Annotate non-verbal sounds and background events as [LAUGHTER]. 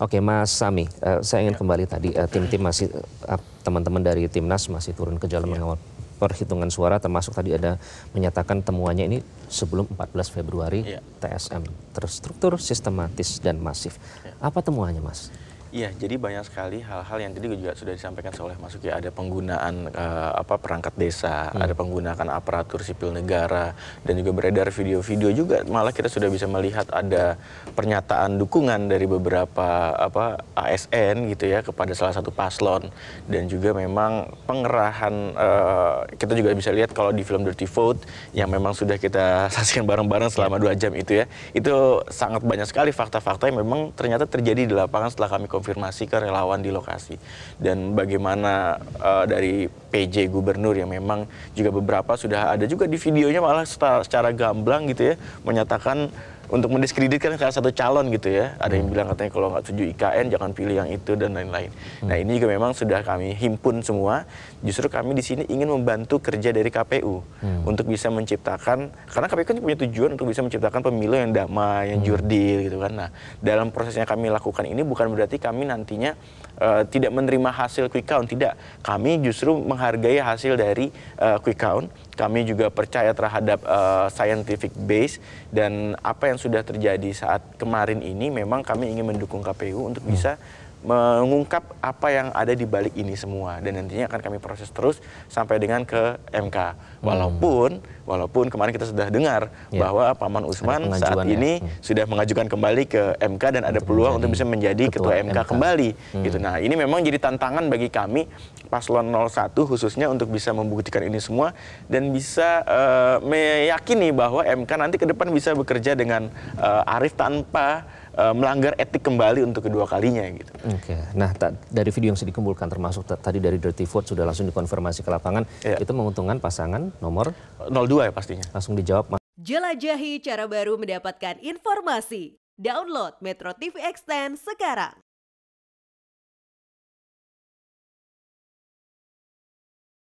Oke, Mas Sami, uh, saya ingin kembali tadi uh, tim-tim masih teman eh, teman-teman dari timnas masih turun ke jalan ya. mengawal perhitungan suara, termasuk tadi ada menyatakan temuannya ini sebelum 14 Februari ya. TSM terstruktur, sistematis dan masif. Ya. Apa temuannya, Mas? Iya, jadi banyak sekali hal-hal yang tadi juga sudah disampaikan oleh Mas Uki. Ada penggunaan uh, apa perangkat desa, hmm. ada penggunaan aparatur sipil negara, dan juga beredar video-video juga. Malah kita sudah bisa melihat ada pernyataan dukungan dari beberapa apa ASN gitu ya kepada salah satu paslon, dan juga memang pengerahan uh, kita juga bisa lihat kalau di film Dirty Vote yang memang sudah kita [LAUGHS] saksikan bareng-bareng selama dua jam itu ya, itu sangat banyak sekali fakta-fakta yang memang ternyata terjadi di lapangan setelah kami konfirmasi ke relawan di lokasi dan bagaimana uh, dari PJ Gubernur yang memang juga beberapa sudah ada juga di videonya malah secara, secara gamblang gitu ya menyatakan untuk mendiskreditkan kan salah satu calon gitu ya. Ada yang hmm. bilang katanya kalau nggak setuju IKN jangan pilih yang itu dan lain-lain. Hmm. Nah ini juga memang sudah kami himpun semua. Justru kami di sini ingin membantu kerja dari KPU hmm. untuk bisa menciptakan karena KPU kan punya tujuan untuk bisa menciptakan pemilu yang damai, yang hmm. jurdil gitu kan. Nah dalam prosesnya kami lakukan ini bukan berarti kami nantinya uh, tidak menerima hasil quick count tidak. Kami justru menghargai hasil dari uh, quick count kami juga percaya terhadap uh, scientific base dan apa yang sudah terjadi saat kemarin ini memang kami ingin mendukung KPU untuk bisa mengungkap apa yang ada di balik ini semua dan nantinya akan kami proses terus sampai dengan ke MK. Hmm. Walaupun Walaupun kemarin kita sudah dengar ya. bahwa Paman Usman saat ini ya. sudah mengajukan kembali ke MK dan ada peluang menjadi untuk bisa menjadi ketua, ketua MK, MK kembali hmm. gitu. Nah, ini memang jadi tantangan bagi kami paslon 01 khususnya untuk bisa membuktikan ini semua dan bisa uh, meyakini bahwa MK nanti ke depan bisa bekerja dengan uh, arif tanpa eh, melanggar etik kembali untuk kedua kalinya gitu. Oke. Nah, dari video yang sudah dikumpulkan termasuk tadi dari Dirty Vote sudah langsung dikonfirmasi ke lapangan yeah. itu menguntungkan pasangan nomor 02 kedua ya pastinya. Langsung dijawab. Jelajahi cara baru mendapatkan informasi. Download Metro TV Extend sekarang.